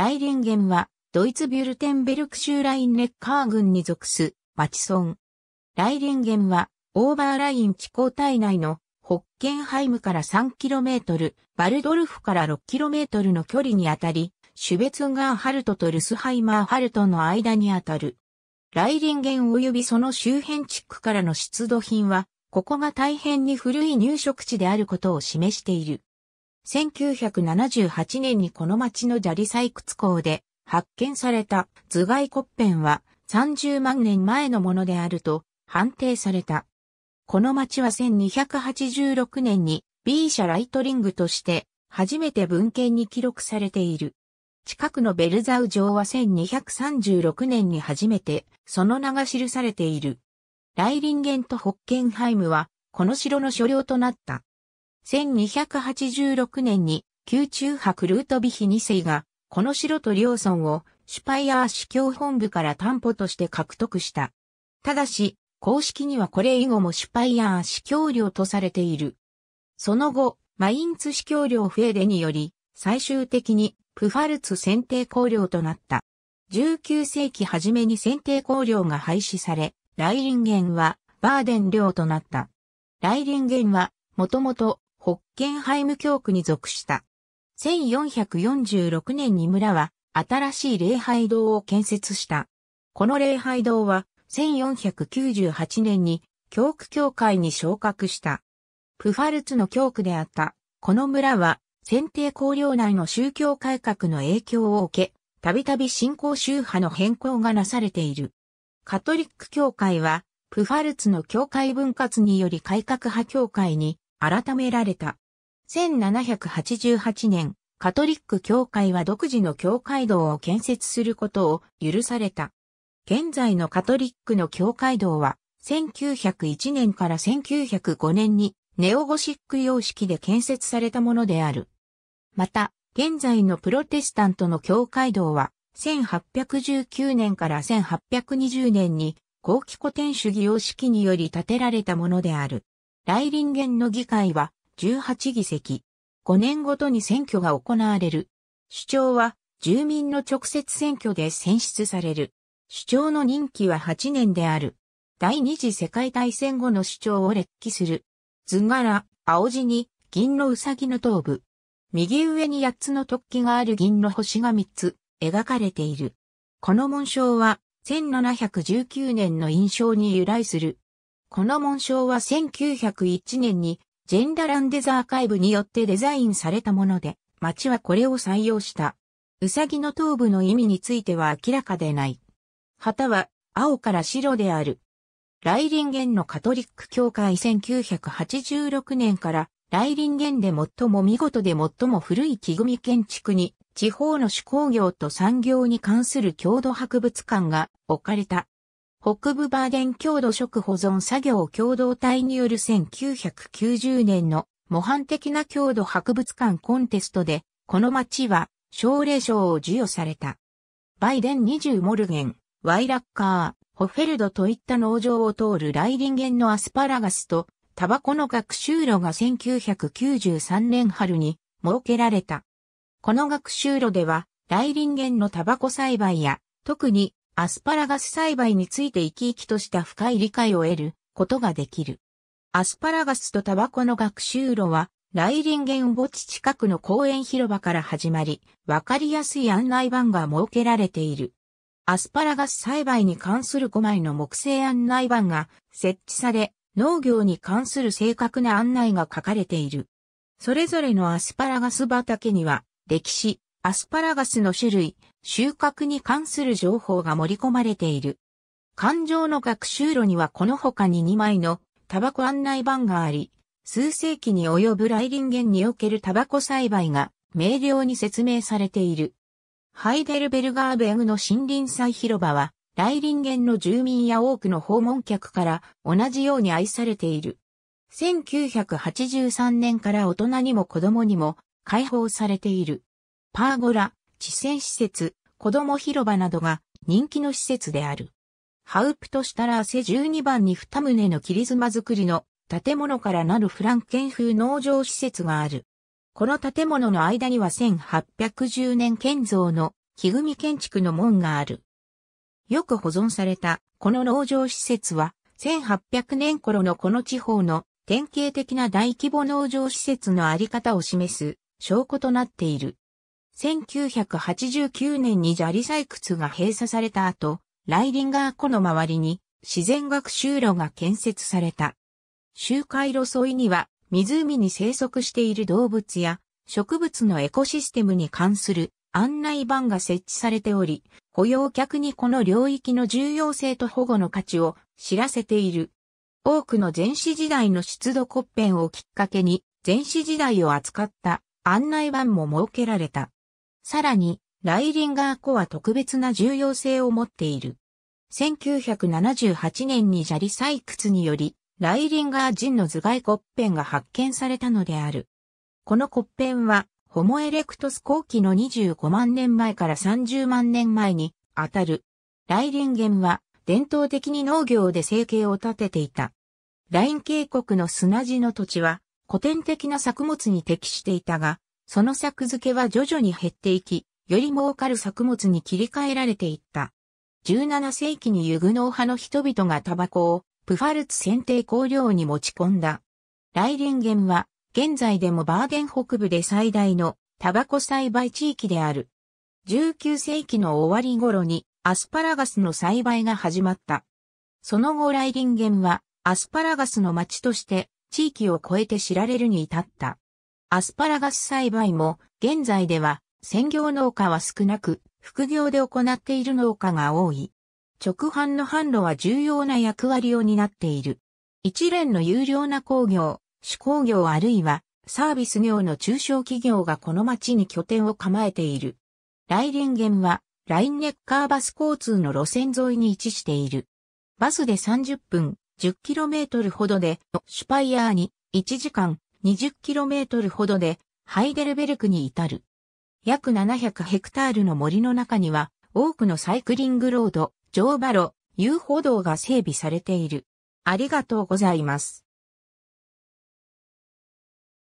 ライリンゲンは、ドイツビュルテンベルク州ラインネッカー軍に属す、町村。ライリンゲンは、オーバーライン地高帯内の、ホッケンハイムから 3km、バルドルフから 6km の距離にあたり、シュベツンガーハルトとルスハイマーハルトの間にあたる。ライリンゲン及びその周辺地区からの出土品は、ここが大変に古い入植地であることを示している。1978年にこの町の砂利採掘港で発見された頭蓋骨片は30万年前のものであると判定された。この町は1286年に B 社ライトリングとして初めて文献に記録されている。近くのベルザウ城は1236年に初めてその名が記されている。ライリンゲンとホッケンハイムはこの城の所領となった。1286年に宮中伯ルートビヒ2世が、この城と両村をシュパイアー司教本部から担保として獲得した。ただし、公式にはこれ以後もシュパイアー司教領とされている。その後、マインツ司教領フェーデにより、最終的にプファルツ選定公領となった。19世紀初めに選定公領が廃止され、ライリンゲンはバーデン領となった。ライリンゲンは、もともとホッケンハイム教区に属した。1446年に村は新しい礼拝堂を建設した。この礼拝堂は1498年に教区教会に昇格した。プファルツの教区であった、この村は選定公領内の宗教改革の影響を受け、たびたび信仰宗派の変更がなされている。カトリック教会は、プファルツの教会分割により改革派教会に改められた。1788年、カトリック教会は独自の教会堂を建設することを許された。現在のカトリックの教会堂は、1901年から1905年にネオゴシック様式で建設されたものである。また、現在のプロテスタントの教会堂は、1819年から1820年に後期古典主義様式により建てられたものである。大林元の議会は18議席。5年ごとに選挙が行われる。首長は住民の直接選挙で選出される。首長の任期は8年である。第二次世界大戦後の首長を列記する。図柄、青地に銀のうさぎの頭部。右上に8つの突起がある銀の星が3つ描かれている。この紋章は1719年の印象に由来する。この紋章は1901年にジェンダランデザーカイブによってデザインされたもので、町はこれを採用した。うさぎの頭部の意味については明らかでない。旗は青から白である。雷林源のカトリック教会1986年から雷林源で最も見事で最も古い木組建築に地方の手工業と産業に関する郷土博物館が置かれた北部バーデン郷土食保存作業共同体による1990年の模範的な郷土博物館コンテストで、この町は奨励賞を授与された。バイデン20モルゲン、ワイラッカー、ホフェルドといった農場を通るライリンゲンのアスパラガスと、タバコの学習路が1993年春に設けられた。この学習路では、ライリンゲンのタバコ栽培や、特にアスパラガス栽培について生き生きとした深い理解を得ることができる。アスパラガスとタバコの学習路は、雷林原墓地近くの公園広場から始まり、わかりやすい案内板が設けられている。アスパラガス栽培に関する5枚の木製案内板が設置され、農業に関する正確な案内が書かれている。それぞれのアスパラガス畑には、歴史、アスパラガスの種類、収穫に関する情報が盛り込まれている。環状の学習路にはこの他に2枚のタバコ案内板があり、数世紀に及ぶン林源におけるタバコ栽培が明瞭に説明されている。ハイデルベルガーベグの森林祭広場は、ン林源の住民や多くの訪問客から同じように愛されている。1983年から大人にも子供にも開放されている。パーゴラ、地線施設、子供広場などが人気の施設である。ハウプトシュタラーセ12番に2棟の切妻造りの建物からなるフランケン風農場施設がある。この建物の間には1810年建造の木組建築の門がある。よく保存されたこの農場施設は1800年頃のこの地方の典型的な大規模農場施設のあり方を示す証拠となっている。1989年に砂利採掘が閉鎖された後、ライリンガー湖の周りに自然学習路が建設された。周回路沿いには湖に生息している動物や植物のエコシステムに関する案内板が設置されており、雇用客にこの領域の重要性と保護の価値を知らせている。多くの前史時代の出土骨片をきっかけに前史時代を扱った案内板も設けられた。さらに、ライリンガー湖は特別な重要性を持っている。1978年に砂利採掘により、ライリンガー人の頭蓋骨片が発見されたのである。この骨片は、ホモエレクトス後期の25万年前から30万年前に当たる。ライリンゲンは伝統的に農業で生計を立てていた。ライン渓谷の砂地の土地は古典的な作物に適していたが、その作付けは徐々に減っていき、より儲かる作物に切り替えられていった。17世紀にユグノー派の人々がタバコをプファルツ選定香料に持ち込んだ。ライリンゲンは現在でもバーデン北部で最大のタバコ栽培地域である。19世紀の終わり頃にアスパラガスの栽培が始まった。その後ライリンゲンはアスパラガスの町として地域を超えて知られるに至った。アスパラガス栽培も、現在では、専業農家は少なく、副業で行っている農家が多い。直販の販路は重要な役割を担っている。一連の有料な工業、手工業あるいはサービス業の中小企業がこの町に拠点を構えている。ライリンゲンはラインネッカーバス交通の路線沿いに位置している。バスで30分、10km ほどで、シュパイヤーに1時間、20km ほどでハイデルベルクに至る。約700ヘクタールの森の中には多くのサイクリングロード、乗馬路、遊歩道が整備されている。ありがとうございます。